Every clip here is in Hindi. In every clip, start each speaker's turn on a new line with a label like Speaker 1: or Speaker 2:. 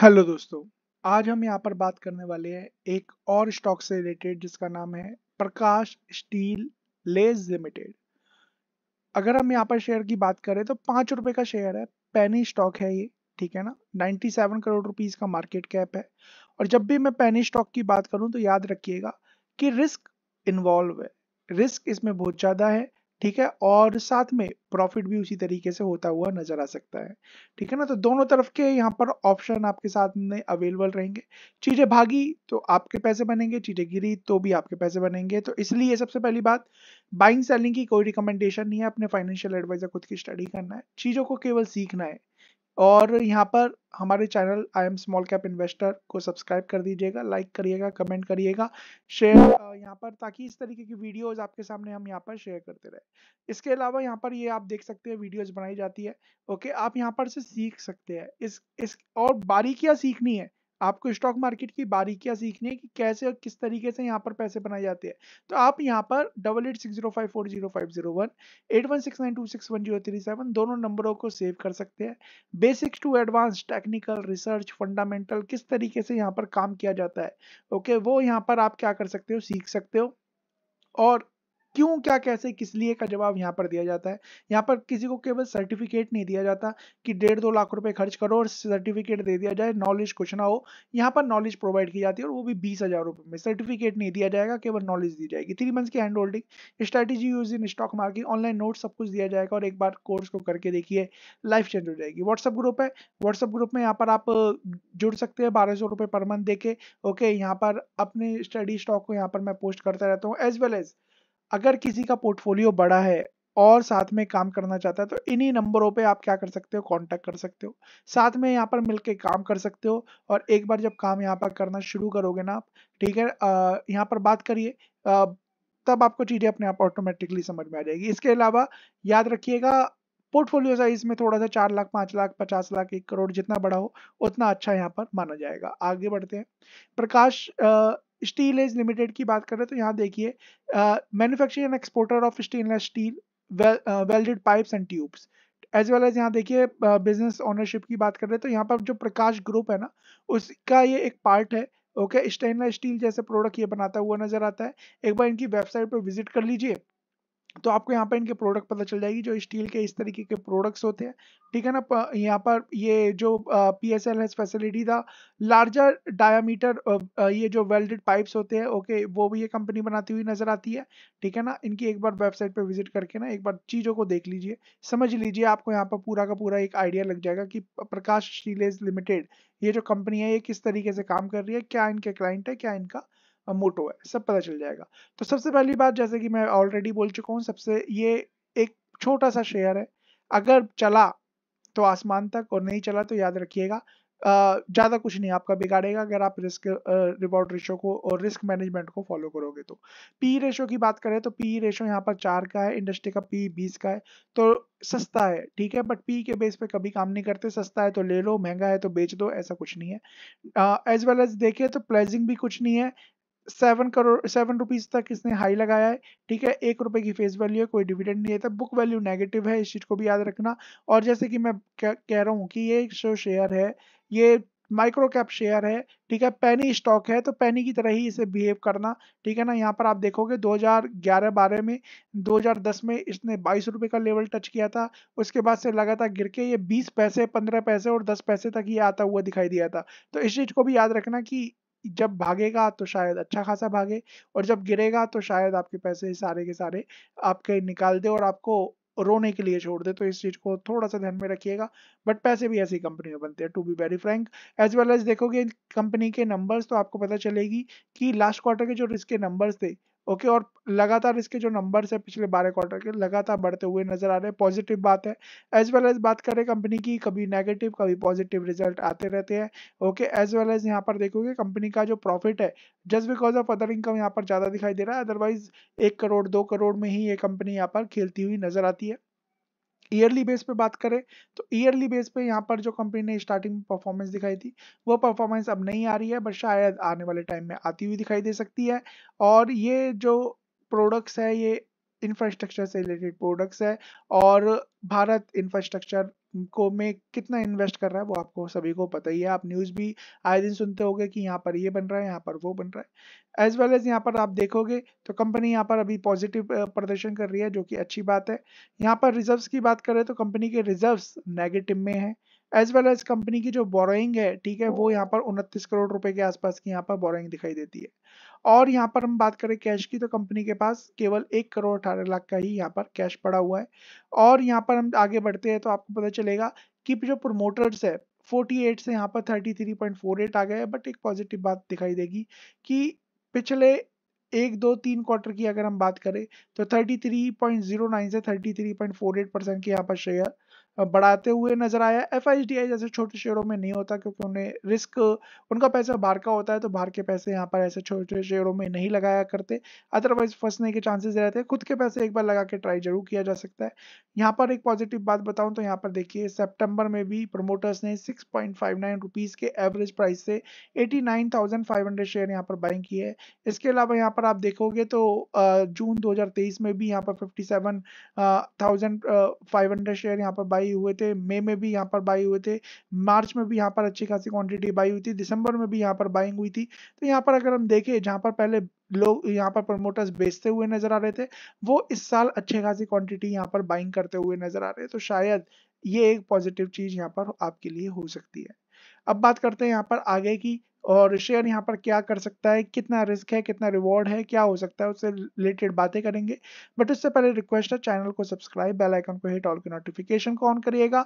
Speaker 1: हेलो दोस्तों आज हम यहाँ पर बात करने वाले हैं एक और स्टॉक से रिलेटेड जिसका नाम है प्रकाश स्टील लेज लिमिटेड अगर हम यहाँ पर शेयर की बात करें तो पांच रुपए का शेयर है पैनी स्टॉक है ये ठीक है ना 97 करोड़ रुपीस का मार्केट कैप है और जब भी मैं पैनी स्टॉक की बात करूं तो याद रखिएगा कि रिस्क इन्वॉल्व है रिस्क इसमें बहुत ज्यादा है ठीक है और साथ में प्रॉफिट भी उसी तरीके से होता हुआ नजर आ सकता है ठीक है ना तो दोनों तरफ के यहाँ पर ऑप्शन आपके साथ में अवेलेबल रहेंगे चीजें भागी तो आपके पैसे बनेंगे चीजें गिरी तो भी आपके पैसे बनेंगे तो इसलिए सबसे पहली बात बाइंग सेलिंग की कोई रिकमेंडेशन नहीं है अपने फाइनेंशियल एडवाइजर खुद की स्टडी करना है चीजों को केवल सीखना है और यहाँ पर हमारे channel I am small cap investor को सब्सक्राइब कर दीजिएगा लाइक करिएगा कमेंट करिएगा शेयर यहाँ पर ताकि इस तरीके की वीडियोस आपके सामने हम यहाँ पर शेयर करते रहे इसके अलावा यहाँ पर ये यह आप देख सकते हैं वीडियोस बनाई जाती है ओके आप यहाँ पर से सीख सकते हैं इस इस और बारीकियाँ सीखनी है आपको स्टॉक मार्केट की बारीकियां सीखनी है कि कैसे और किस तरीके से यहाँ पर पैसे बनाए जाते हैं तो आप यहाँ पर double eight six zero five four zero five zero one eight one six nine two six one zero three seven दोनों नंबरों को सेव कर सकते हैं basics to advance technical research fundamental किस तरीके से यहाँ पर काम किया जाता है ओके वो यहाँ पर आप क्या कर सकते हो सीख सकते हो और क्यों क्या कैसे किस लिए का जवाब यहाँ पर दिया जाता है यहाँ पर किसी को केवल सर्टिफिकेट नहीं दिया जाता कि डेढ़ दो लाख रुपए खर्च करो और सर्टिफिकेट दे दिया जाए नॉलेज कुछ ना हो यहाँ पर नॉलेज प्रोवाइड की जाती है और वो भी बीस हजार रुपए में सर्टिफिकेट नहीं दिया जाएगा केवल नॉलेज दी जाएगी थ्री मंथ की hand holding strategy use in stock market online note सब कुछ दिया जाएगा और एक बार कोर्स को करके देखिए लाइफ चेंज हो जाएगी व्हाट्सअप ग्रुप है व्हाट्सअप ग्रुप में यहाँ पर आप जुड़ सकते हैं बारह सौ रुपए पर मंथ देके ओके यहाँ पर अपने स्टडी स्टॉक को यहाँ पर मैं पोस्ट करता रहता हूँ एज वेल एज अगर किसी का पोर्टफोलियो बड़ा है और साथ में काम करना चाहता है तो इन्हीं नंबरों पे आप क्या कर सकते हो कांटेक्ट कर सकते हो साथ में यहाँ पर मिलके काम कर सकते हो और एक बार जब काम यहाँ पर करना शुरू करोगे ना आप ठीक है यहाँ पर बात करिए तब आपको चीज़ें अपने आप ऑटोमेटिकली समझ में आ जाएगी इसके अलावा याद रखिएगा पोर्टफोलियो साइज में थोड़ा सा चार लाख पांच लाख पचास लाख एक करोड़ जितना बड़ा हो उतना अच्छा यहाँ पर माना जाएगा आगे बढ़ते हैं प्रकाश स्टील एज लिमिटेड की बात करें तो यहाँ देखिए manufacture and exporter of stainless steel welded pipes and tubes as well as यहाँ देखिए बिजनेस ओनरशिप की बात कर रहे हैं तो यहाँ पर जो प्रकाश ग्रुप है ना उसका ये एक पार्ट है ओके स्टेनलेस स्टील जैसे प्रोडक्ट ये बनाता हुआ नजर आता है एक बार इनकी वेबसाइट पर विजिट कर लीजिए तो आपको यहाँ पर इनके प्रोडक्ट पता चल जाएगी जो स्टील के इस तरीके के प्रोडक्ट्स होते हैं ठीक है ना यहाँ पर ये जो P S L S facility था लार्जर डायामीटर ये जो वेल्डेड पाइप्स होते हैं ओके वो भी ये कंपनी बनाती हुई नजर आती है ठीक है ना इनकी एक बार वेबसाइट पर विजिट करके ना एक बार चीज़ों को देख लीजिए समझ लीजिए आपको यहाँ पर पूरा का पूरा एक आइडिया लग जाएगा कि प्रकाश स्टीलेज लिमिटेड ये जो कंपनी है ये किस तरीके से काम कर रही है क्या इनके क्लाइंट है क्या इनका मोटो है सब पता चल जाएगा तो सबसे पहली बात जैसे कि मैं ऑलरेडी बोल चुका हूँ सबसे ये एक छोटा सा शेयर है अगर चला तो आसमान तक और नहीं चला तो याद रखिएगा ज़्यादा कुछ नहीं आपका बिगाड़ेगा अगर आप रिस्क रिवॉर्ड रेशो को और रिस्क मैनेजमेंट को फॉलो करोगे तो पी रेशो की बात करें तो पी रेशो यहाँ पर चार का है इंडस्ट्री का पी बीस का है तो सस्ता है ठीक है बट पी के बेस पे कभी काम नहीं करते सस्ता है तो ले लो महंगा है तो बेच दो ऐसा कुछ नहीं है एज वेल एज देखिए तो प्लेजिंग भी कुछ नहीं है सेवन करोड़ सेवन रुपीज तक इसने हाई लगाया है ठीक है एक रुपए की फेस वैल्यू है कोई डिविडेंड नहीं है तो बुक वैल्यू नेगेटिव है इस चीज को भी याद रखना और जैसे कि मैं कह रहा हूँ कि ये जो शेयर है ये माइक्रो कैप शेयर है ठीक है पैनी स्टॉक है तो पैनी की तरह ही इसे बिहेव करना ठीक है ना यहाँ पर आप देखोगे 2011-12 में 2010 में इसने बाईस रुपये का लेवल टच किया था उसके बाद से लगातार गिर के ये 20 पैसे 15 पैसे और 10 पैसे तक ये आता हुआ दिखाई दिया था तो इस चीज़ को भी याद रखना कि जब भागेगा तो शायद अच्छा खासा भागे और जब गिरेगा तो शायद आपके पैसे सारे के सारे आपके निकाल दे और आपको रोने के लिए छोड़ दे तो इस चीज़ को थोड़ा सा ध्यान में रखिएगा बट पैसे भी ऐसी कंपनी में बनते हैं to be very frank as well as देखोगे कंपनी के नंबर्स तो आपको पता चलेगी कि लास्ट क्वार्टर के जो इसके नंबर्स थे ओके और लगातार इसके जो नंबर्स है पिछले बारह क्वार्टर के लगातार बढ़ते हुए नजर आ रहे हैं पॉजिटिव बात है एज वेल एज बात करें कंपनी की कभी नेगेटिव कभी पॉजिटिव रिजल्ट आते रहते हैं ओके एज वेल एज यहाँ पर देखोगे कंपनी का जो प्रॉफिट है just because of other income यहाँ पर ज़्यादा दिखाई दे रहा है अदरवाइज एक करोड़ दो करोड़ में ही ये कंपनी यहाँ पर खेलती हुई नजर आती है ईयरली बेस पे बात करें तो ईयरली बेस पे यहाँ पर जो कंपनी ने स्टार्टिंग में परफॉर्मेंस दिखाई थी वो परफॉर्मेंस अब नहीं आ रही है बट शायद आने वाले टाइम में आती हुई दिखाई दे सकती है और ये जो प्रोडक्ट्स है ये इंफ्रास्ट्रक्चर से रिलेटेड प्रोडक्ट्स है और भारत इंफ्रास्ट्रक्चर को में कितना इन्वेस्ट कर रहा है वो आपको सभी को पता ही है आप न्यूज़ भी आए दिन सुनते होगे कि यहाँ पर ये बन रहा है यहाँ पर वो बन रहा है एज वेल एज यहाँ पर आप देखोगे तो कंपनी यहाँ पर अभी पॉजिटिव प्रदर्शन कर रही है जो कि अच्छी बात है यहाँ पर रिजर्व्स की बात करें तो कंपनी के रिजर्व्स नेगेटिव में है एज वेल एज कंपनी की जो बोरोइंग है ठीक है वो oh. यहाँ पर उनतीस करोड़ रुपए के आसपास की यहाँ पर बोरोइंग दिखाई देती है और यहाँ पर हम बात करें कैश की तो कंपनी के पास केवल एक करोड़ अठारह लाख का ही यहाँ पर कैश पड़ा हुआ है और यहाँ पर हम आगे बढ़ते हैं तो आपको पता चलेगा कि जो प्रोमोटर्स है 48 से यहाँ पर 33.48 आ गए बट एक पॉजिटिव बात दिखाई देगी कि पिछले एक दो तीन क्वार्टर की अगर हम बात करें तो 33.09 से 33.48 परसेंट के यहाँ पर शेयर बढ़ाते हुए नजर आया एफ जैसे छोटे शेयरों में नहीं होता क्योंकि उन्हें रिस्क उनका पैसा बाहर का होता है तो बाहर के पैसे यहाँ पर ऐसे छोटे शेयरों में नहीं लगाया करते अदरवाइज फंसने के चांसेस रहते हैं खुद के पैसे एक बार लगा के ट्राई जरूर किया जा सकता है यहाँ पर एक पॉजिटिव बात बताऊँ तो यहाँ पर देखिए सेप्टेम्बर में भी प्रमोटर्स ने सिक्स पॉइंट के एवरेज प्राइस से एटी शेयर यहाँ पर बाइंग की है इसके अलावा यहाँ पर आप देखोगे तो जून दो में भी यहाँ पर फिफ्टी शेयर यहाँ पर बाई बाई हुए थे मई में भी यहाँ पर बाई हुए थे मार्च में भी यहाँ पर अच्छी खासी क्वांटिटी बाई हुई थी दिसंबर में भी यहाँ पर बाइंग हुई थी तो यहाँ पर अगर हम देखें जहाँ पर पहले लोग यहाँ पर प्रमोटर्स बेचते हुए नजर आ रहे थे वो इस साल अच्छी खासी क्वांटिटी यहाँ पर बाइंग करते हुए नजर आ रहे हैं तो शायद ये एक पॉजिटिव चीज यहाँ पर आपके लिए हो सकती है अब बात करते हैं यहाँ पर आगे की और शेयर यहाँ पर क्या कर सकता है कितना रिस्क है कितना रिवॉर्ड है क्या हो सकता है उससे रिलेटेड बातें करेंगे बट उससे पहले रिक्वेस्ट है चैनल को सब्सक्राइब बेल आइकन को हिट ऑल के नोटिफिकेशन को ऑन करिएगा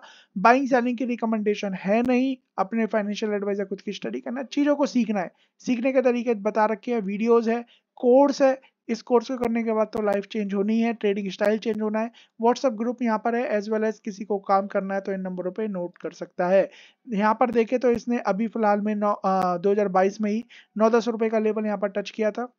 Speaker 1: बाइंग सेलिंग की रिकमेंडेशन है नहीं अपने फाइनेंशियल एडवाइजर खुद की स्टडी करना चीज़ों को सीखना है सीखने के तरीके बता रखे हैं वीडियोज़ है कोर्स है इस कोर्स को करने के बाद तो लाइफ चेंज होनी है ट्रेडिंग स्टाइल चेंज होना है व्हाट्सअप ग्रुप यहाँ पर है एज वेल एज किसी को काम करना है तो इन नंबरों पर नोट कर सकता है यहाँ पर देखें तो इसने अभी फिलहाल में नौ दो में ही नौ दस रुपये का लेवल यहाँ पर टच किया था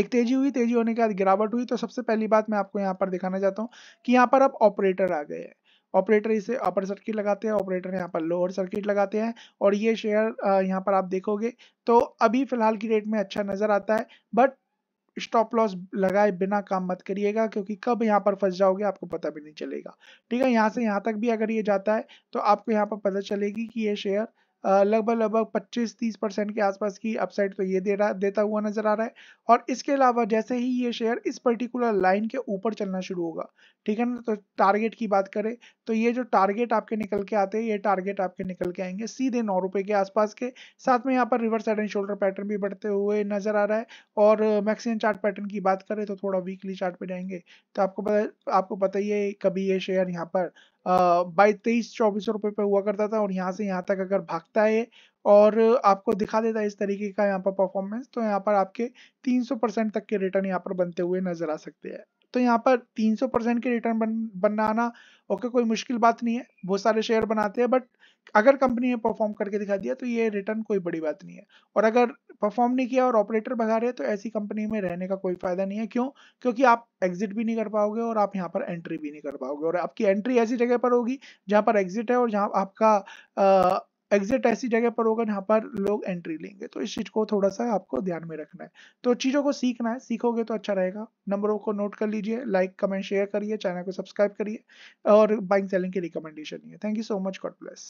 Speaker 1: एक तेजी हुई तेजी होने के बाद गिरावट हुई तो सबसे पहली बात मैं आपको यहाँ पर दिखाना चाहता हूँ कि यहाँ पर अब ऑपरेटर आ गए हैं ऑपरेटर इसे अपर सर्किट लगाते हैं ऑपरेटर यहाँ पर लोअर सर्किट लगाते हैं और ये शेयर यहाँ पर आप देखोगे तो अभी फिलहाल की रेट में अच्छा नज़र आता है बट स्टॉप लॉस लगाए बिना काम मत करिएगा क्योंकि कब यहाँ पर फंस जाओगे आपको पता भी नहीं चलेगा ठीक है यहाँ से यहाँ तक भी अगर ये जाता है तो आपको यहाँ पर पता चलेगी कि ये शेयर लगभग लगभग 25-30 परसेंट के आसपास की अपसाइड तो ये दे रहा देता हुआ नजर आ रहा है और इसके अलावा जैसे ही ये शेयर इस पर्टिकुलर लाइन के ऊपर चलना शुरू होगा ठीक है ना तो टारगेट की बात करें तो ये जो टारगेट आपके निकल के आते हैं ये टारगेट आपके निकल के आएंगे सीधे नौ रुपए के आसपास के साथ में यहाँ पर reverse head and shoulder pattern भी बढ़ते हुए नजर आ रहा है और मैक्सिमम चार्ट पैटर्न की बात करें तो थोड़ा वीकली चार्ट पे जाएंगे तो आपको पता आपको पता ही है कभी ये शेयर यहाँ पर बाई तेईस चौबीस रुपए पे हुआ करता था और यहाँ से यहाँ तक अगर भागता है और आपको दिखा देता है इस तरीके का यहाँ पर परफॉर्मेंस तो यहाँ पर आपके 300 परसेंट तक के रिटर्न यहाँ पर बनते हुए नजर आ सकते हैं तो यहाँ पर 300 परसेंट के रिटर्न बन, बनाना ओके कोई मुश्किल बात नहीं है बहुत सारे शेयर बनाते हैं बट अगर कंपनी ने परफॉर्म करके दिखा दिया तो ये रिटर्न कोई बड़ी बात नहीं है और अगर परफॉर्म नहीं किया और ऑपरेटर भगा रहे तो ऐसी कंपनी में रहने का कोई फायदा नहीं है क्यों क्योंकि आप एग्जिट भी नहीं कर पाओगे और आप यहाँ पर एंट्री भी नहीं कर पाओगे और आपकी एंट्री ऐसी जगह पर होगी जहाँ पर एग्जिट है और जहाँ आपका एग्जिट ऐसी जगह पर होगा जहाँ पर लोग एंट्री लेंगे तो इस चीज को थोड़ा सा आपको ध्यान में रखना है तो चीजों को सीखना है सीखोगे तो अच्छा रहेगा नंबरों को नोट कर लीजिए लाइक कमेंट शेयर करिए चैनल को सब्सक्राइब करिए और बाइंग सेलिंग की रिकमेंडेशन है thank you so much God bless